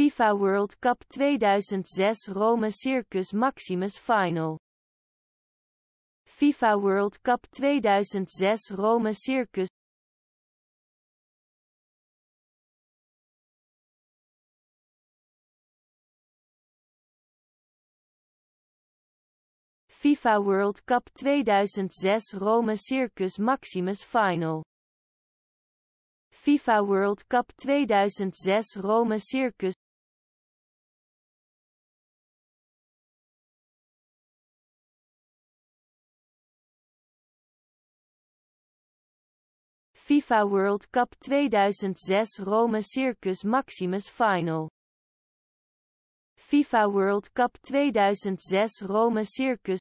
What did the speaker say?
FIFA World Cup 2006 Rome Circus Maximus Final FIFA World Cup 2006 Rome Circus FIFA World Cup 2006 Rome Circus Maximus Final FIFA World Cup 2006 Rome Circus FIFA World Cup 2006 Rome Circus Maximus Final FIFA World Cup 2006 Rome Circus